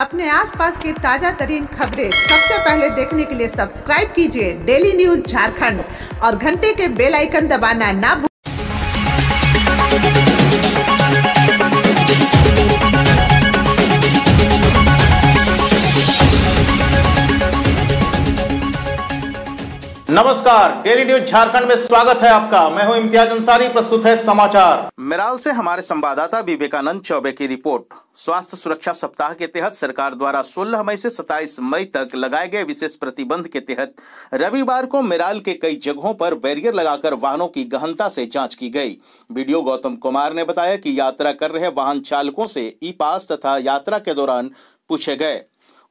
अपने आसपास की ताज़ा तरीन खबरें सबसे पहले देखने के लिए सब्सक्राइब कीजिए डेली न्यूज झारखंड और घंटे के बेल आइकन दबाना ना भूलें नमस्कार डेली न्यूज झारखंड में स्वागत है आपका मैं हूं इम्तियाज अंसारी प्रस्तुत है समाचार मिराल से हमारे संवाददाता विवेकानंद चौबे की रिपोर्ट स्वास्थ्य सुरक्षा सप्ताह के तहत सरकार द्वारा 16 मई से 27 मई तक लगाए गए विशेष प्रतिबंध के तहत रविवार को मिराल के कई जगहों पर बैरियर लगाकर वाहनों की गहनता से जांच की गई वीडियो गौतम कुमार ने बताया कि यात्रा कर रहे वाहन चालकों से ई पास तथा यात्रा के दौरान पूछे गए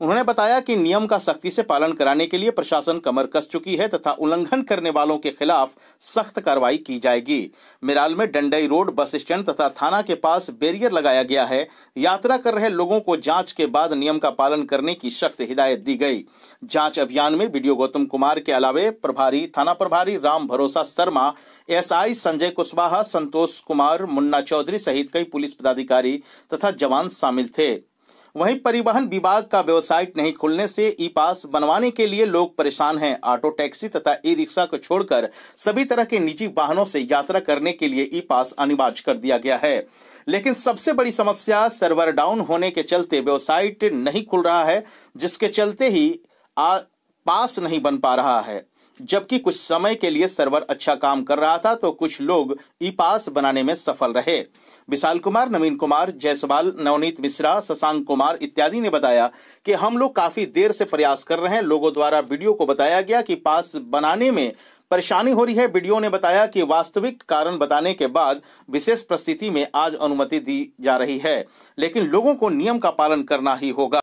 उन्होंने बताया कि नियम का सख्ती से पालन कराने के लिए प्रशासन कमर कस चुकी है तथा उल्लंघन करने वालों के खिलाफ सख्त कार्रवाई की जाएगी मिराल में डंडई रोड बस स्टैंड तथा थाना के पास बैरियर लगाया गया है यात्रा कर रहे लोगों को जांच के बाद नियम का पालन करने की सख्त हिदायत दी गई जांच अभियान में वीडियो गौतम कुमार के अलावे प्रभारी थाना प्रभारी राम भरोसा शर्मा एस संजय कुशवाहा संतोष कुमार मुन्ना चौधरी सहित कई पुलिस पदाधिकारी तथा जवान शामिल थे वहीं परिवहन विभाग का वेबसाइट नहीं खुलने से ई पास बनवाने के लिए लोग परेशान हैं ऑटो टैक्सी तथा ई रिक्शा को छोड़कर सभी तरह के निजी वाहनों से यात्रा करने के लिए ई पास अनिवार्य कर दिया गया है लेकिन सबसे बड़ी समस्या सर्वर डाउन होने के चलते वेबसाइट नहीं खुल रहा है जिसके चलते ही आ, पास नहीं बन पा रहा है जबकि कुछ समय के लिए सर्वर अच्छा काम कर रहा था तो कुछ लोग ई पास बनाने में सफल रहे विशाल कुमार नवीन कुमार जयसवाल नवनीत मिश्रा शशांक कुमार इत्यादि ने बताया कि हम लोग काफ़ी देर से प्रयास कर रहे हैं लोगों द्वारा वीडियो को बताया गया कि पास बनाने में परेशानी हो रही है वीडियो ने बताया कि वास्तविक कारण बताने के बाद विशेष परिस्थिति में आज अनुमति दी जा रही है लेकिन लोगों को नियम का पालन करना ही होगा